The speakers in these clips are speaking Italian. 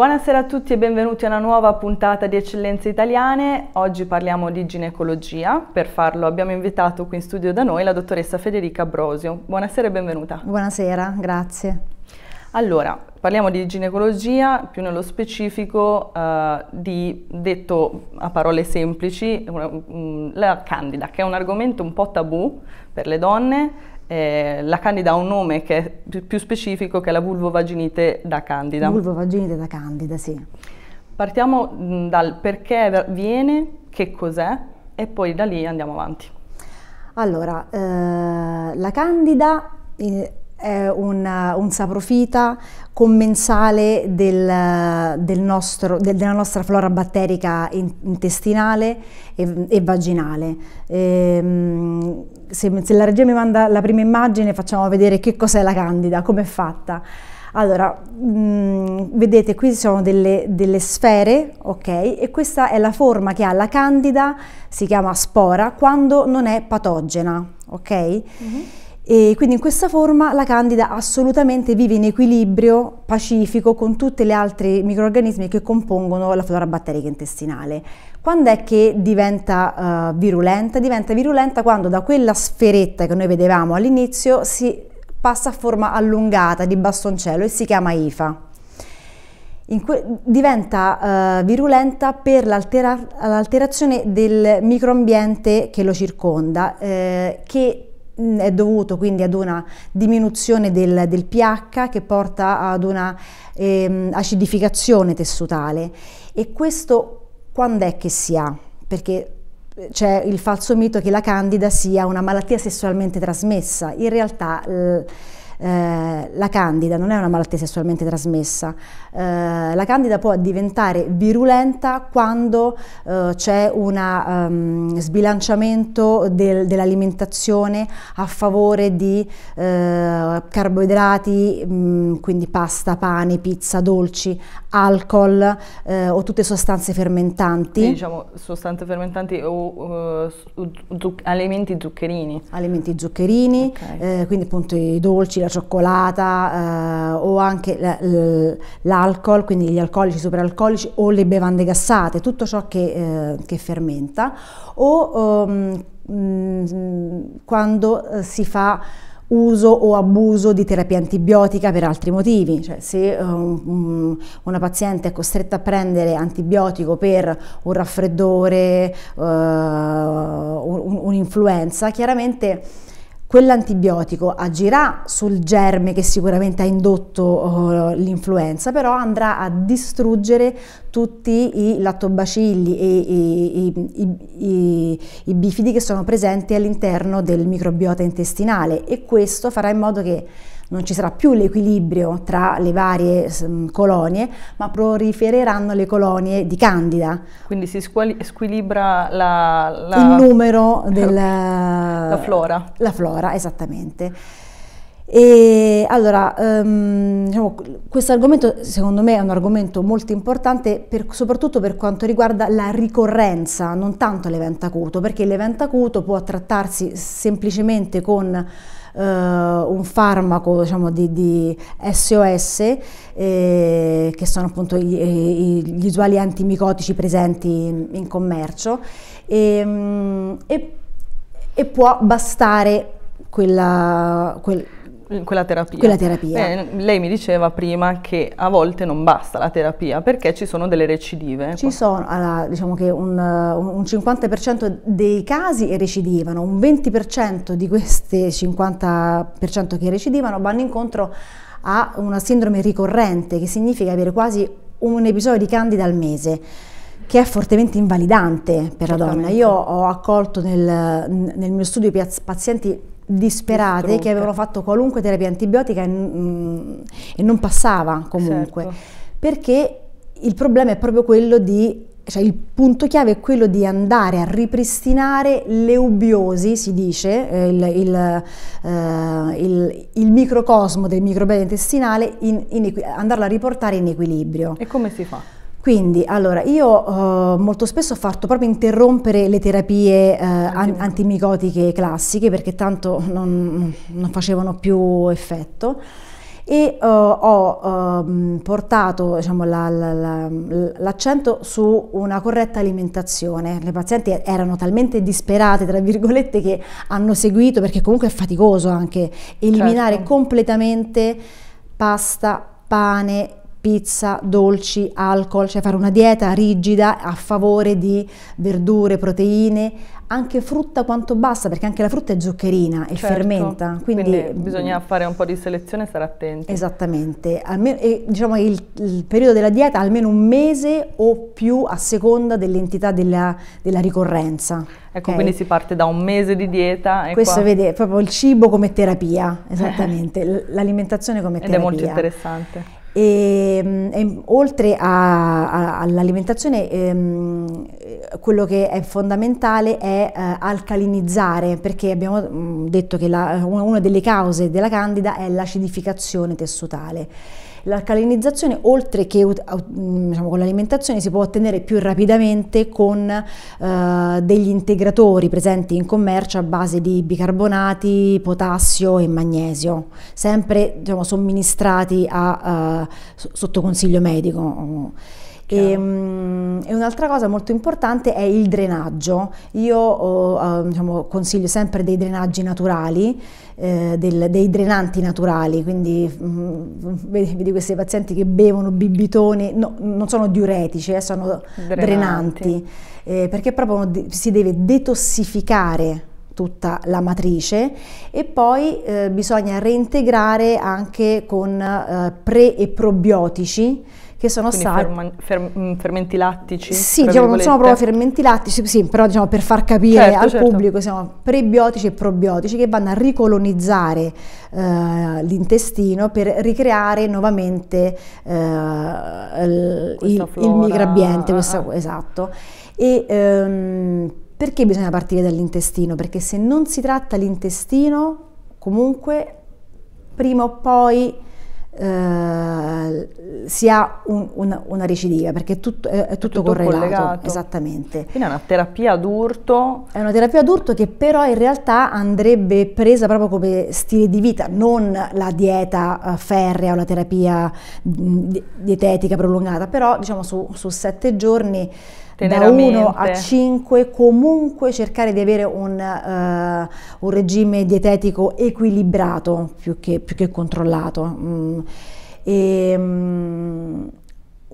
Buonasera a tutti e benvenuti a una nuova puntata di Eccellenze Italiane. Oggi parliamo di ginecologia. Per farlo abbiamo invitato qui in studio da noi la dottoressa Federica Brosio. Buonasera e benvenuta. Buonasera, grazie. Allora, parliamo di ginecologia, più nello specifico eh, di, detto a parole semplici, la candida, che è un argomento un po' tabù per le donne, eh, la candida ha un nome che è più specifico che è la vulvovaginite da candida. Vulvovaginite da candida, sì. Partiamo dal perché viene, che cos'è e poi da lì andiamo avanti. Allora, eh, la candida eh, un, un, saprofita commensale del, del nostro, del, della nostra flora batterica intestinale e, e vaginale. E, ehm, se, se, la regia mi manda la prima immagine facciamo vedere che cos'è la candida, come è fatta. Allora, mh, mm, vedete qui ci sono delle, delle sfere, ok? E questa è la forma che ha la candida, si chiama spora, quando non è patogena, ok? Mm -hmm. E quindi in questa forma la candida assolutamente vive in equilibrio pacifico con tutti gli altri microrganismi che compongono la flora batterica intestinale. Quando è che diventa uh, virulenta? Diventa virulenta quando da quella sferetta che noi vedevamo all'inizio si passa a forma allungata di bastoncello e si chiama IFA. diventa uh, virulenta per l'alterazione del microambiente che lo circonda, eh, che Mm, è dovuto quindi ad una diminuzione del, del pH che porta ad una ehm, acidificazione tessutale e questo quando è che si ha? Perché eh, c'è il falso mito che la candida sia una malattia sessualmente trasmessa, in realtà eh, eh, la candida non è una malattia sessualmente trasmessa, eh, la candida può diventare virulenta quando eh, c'è un um, ehm, sbilanciamento del, dell'alimentazione a favore di eh, carboidrati, mh, mm, quindi pasta, pane, pizza, dolci, alcol eh, o tutte sostanze fermentanti. Quindi, diciamo sostanze fermentanti o uh, zuc alimenti zuccherini. Alimenti zuccherini, okay. quindi appunto i dolci, la cioccolata eh, o anche l'alcol, quindi gli alcolici, superalcolici o le bevande gassate, tutto ciò che, eh, che fermenta, o um, quando eh, si fa uso o abuso di terapia antibiotica per altri motivi, cioè se um, una paziente è costretta a prendere antibiotico per un raffreddore, uh, un'influenza, chiaramente Quell'antibiotico agirà sul germe che sicuramente ha indotto eh, l'influenza, però andrà a distruggere tutti i lattobacilli e i, i, i, i bifidi che sono presenti all'interno del microbiota intestinale e questo farà in modo che non ci sarà più l'equilibrio tra le varie ehm, colonie, ma prolifereranno le colonie di Candida. Quindi si squilibra la, la, il numero della la flora. La flora, esattamente. E allora, um, diciamo, questo argomento secondo me è un argomento molto importante per, soprattutto per quanto riguarda la ricorrenza, non tanto l'evento acuto, perché l'evento acuto può trattarsi semplicemente con eh, un farmaco diciamo, di, di, SOS, eh, che sono appunto gli, eh, gli, usuali antimicotici presenti in, in commercio, e, ehm, e, e, può bastare quella... Quel, quella terapia. Quella terapia. Eh, lei mi diceva prima che a volte non basta la terapia perché ci sono delle recidive. Ci sono, allora, diciamo che un, un 50% dei casi recidivano, un 20% di questi 50% che recidivano vanno incontro a una sindrome ricorrente che significa avere quasi un episodio di candida al mese che è fortemente invalidante per la donna. Io ho accolto nel, nel mio studio pazienti disperate che avevano fatto qualunque terapia antibiotica e, mm, e non passava comunque. Certo. Perché il problema è proprio quello di cioè il punto chiave è quello di andare a ripristinare l'eubiosi, si dice, eh, il, il, eh, il, il, microcosmo del microbiota intestinale, in, in, andarlo a riportare in equilibrio. E come si fa? Quindi, allora, io eh, molto spesso ho fatto proprio interrompere le terapie eh, antimicotiche classiche perché tanto non, non facevano più effetto e eh, ho ehm, portato diciamo, l'accento la, la, su una corretta alimentazione. Le pazienti erano talmente disperate, tra virgolette, che hanno seguito, perché comunque è faticoso anche certo. eliminare certo. completamente pasta, pane, pizza, dolci, alcol, cioè fare una dieta rigida a favore di verdure, proteine, anche frutta quanto basta, perché anche la frutta è zuccherina e certo, fermenta. Quindi, quindi, mm. bisogna fare un po' di selezione e stare attenti. Esattamente, almeno, e, diciamo il, il, periodo della dieta almeno un mese o più a seconda dell'entità della, della ricorrenza. Ecco, okay. quindi si parte da un mese di dieta. E Questo qua... vede proprio il cibo come terapia, esattamente, l'alimentazione come terapia. Ed è molto interessante. E, mm, e, oltre all'alimentazione, ehm, quello che è fondamentale è eh, alcalinizzare, perché abbiamo mm, detto che la, una delle cause della candida è l'acidificazione tessutale. L'alcalinizzazione, oltre che mm, diciamo, con l'alimentazione, si può ottenere più rapidamente con eh, degli integratori presenti in commercio a base di bicarbonati, potassio e magnesio, sempre diciamo, somministrati a, eh, sotto consiglio medico. E, ehm, e un'altra cosa molto importante è il drenaggio. Io oh, diciamo, consiglio sempre dei drenaggi naturali, eh, del, dei drenanti naturali, quindi mh, mm, vedi, vedi, questi pazienti che bevono bibitoni, no, non sono diuretici, eh, sono drenanti, drenanti eh, perché proprio si deve detossificare tutta la matrice e poi eh, bisogna reintegrare anche con eh, pre e probiotici che sono stati ferm mm, fermenti lattici. Sì, diciamo, non sono proprio fermenti lattici, sì, però diciamo, per far capire certo, al certo. pubblico sono prebiotici e probiotici che vanno a ricolonizzare eh, l'intestino per ricreare nuovamente eh, il, il microambiente, ah. ah. esatto. E, ehm, perché bisogna partire dall'intestino? Perché se non si tratta l'intestino, comunque prima o poi eh, si ha un, un, una recidiva, perché è tutto, è, è, tutto, tutto correlato. Collegato. Esattamente. Quindi è una terapia d'urto. È una terapia d'urto che però in realtà andrebbe presa proprio come stile di vita, non la dieta eh, ferrea o la terapia mm, dietetica prolungata, però diciamo su, su sette giorni Teneramente. da 1 a 5 comunque cercare di avere un, uh, un regime dietetico equilibrato più che, più che controllato. Mm. E, um,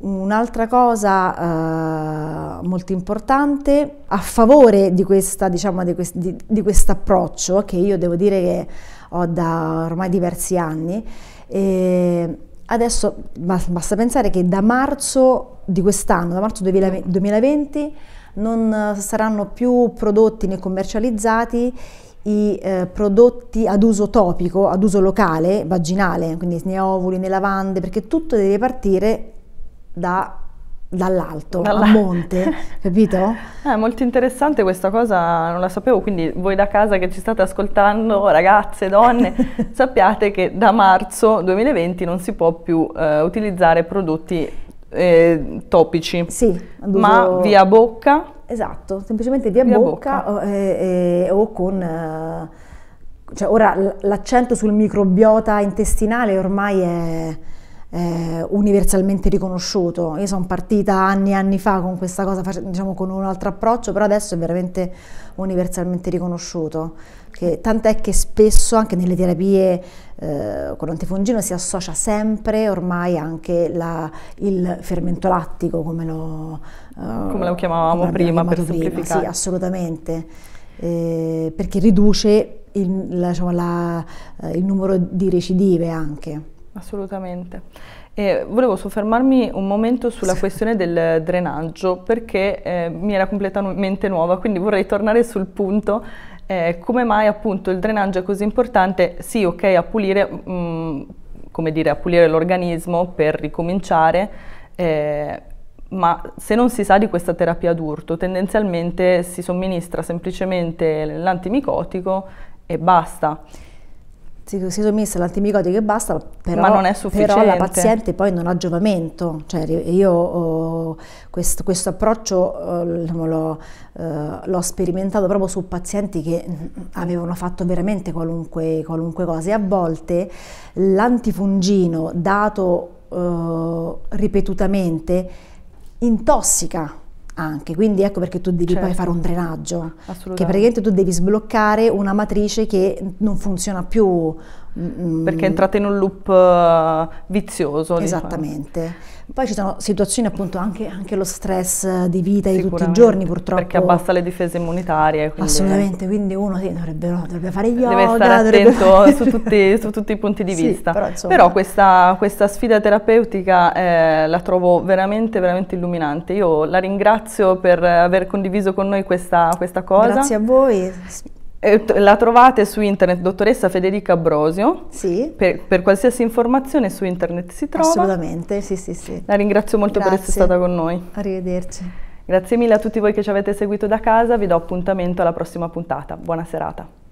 Un'altra cosa uh, molto importante a favore di, questa, diciamo, di, quest, di, di questo approccio, che io devo dire che ho da ormai diversi anni, eh, Adesso basta pensare che da marzo di quest'anno, da marzo 2020, non eh, saranno più prodotti né commercializzati i eh, prodotti ad uso topico, ad uso locale, vaginale, quindi né ovuli né lavande, perché tutto deve partire da dall'alto, Dalla... a monte, capito? È eh, molto interessante questa cosa, non la sapevo, quindi voi da casa che ci state ascoltando, ragazze, donne, sappiate che da marzo 2020 non si può più eh, utilizzare prodotti eh, topici, sì, ma via bocca. Esatto, semplicemente via, via bocca, bocca. O, eh, eh, o, con... Eh, cioè ora l'accento sul microbiota intestinale ormai è eh, universalmente riconosciuto. Io sono partita anni e anni fa con questa cosa, diciamo con un altro approccio, però adesso è veramente universalmente riconosciuto. Che, tant'è che spesso anche nelle terapie eh, con antifungino si associa sempre ormai anche la, il fermento lattico, come lo, eh, come lo chiamavamo come prima, per prima. Sì, assolutamente, eh, perché riduce il, la, diciamo, la, eh, il numero di recidive anche. Assolutamente. Eh, volevo soffermarmi un momento sulla sì. questione del drenaggio perché eh, mi era completamente nuova, quindi vorrei tornare sul punto. Eh, come mai appunto il drenaggio è così importante? Sì, ok, a pulire, mh, mm, come dire, a pulire l'organismo per ricominciare, eh, ma se non si sa di questa terapia d'urto, tendenzialmente si somministra semplicemente l'antimicotico e basta si, si somministra l'antibiotico e basta, però, però, la paziente poi non ha giovamento. Cioè, io oh, questo, questo, approccio eh, diciamo, l'ho, eh, sperimentato proprio su pazienti che mm, avevano fatto veramente qualunque, qualunque cosa e a volte l'antifungino dato eh, ripetutamente intossica anche. Quindi ecco perché tu devi certo. poi fare certo. un drenaggio, che praticamente tu devi sbloccare una matrice che non funziona più Mm. Perché entrate in un loop eh, vizioso. Esattamente. Diciamo. Poi ci sono situazioni appunto anche, anche lo stress di vita di tutti i giorni purtroppo. Perché abbassa le difese immunitarie. Quindi Assolutamente, quindi uno sì, dovrebbe, no, dovrebbe, fare yoga. Deve stare attento su tutti, su, tutti, i punti di sì, vista. Però, insomma... però questa, questa, sfida terapeutica eh, la trovo veramente, veramente illuminante. Io la ringrazio per aver condiviso con noi questa, questa cosa. Grazie a voi. Eh, la trovate su internet, dottoressa Federica Abrosio. Sì. Per, per, qualsiasi informazione su internet si trova. Assolutamente, sì, sì, sì. La ringrazio molto Grazie. per essere stata con noi. Arrivederci. Grazie mille a tutti voi che ci avete seguito da casa, vi do appuntamento alla prossima puntata. Buona serata.